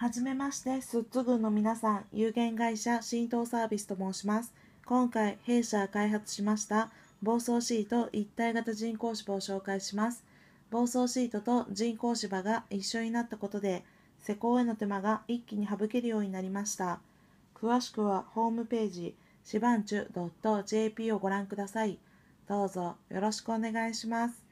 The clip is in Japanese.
はじめまして、スッツ軍の皆さん、有限会社浸透サービスと申します。今回、弊社開発しました暴走シート一体型人工芝を紹介します。暴走シートと人工芝が一緒になったことで、施工への手間が一気に省けるようになりました。詳しくはホームページ、しばんちゅ .jp をご覧ください。どうぞよろしくお願いします。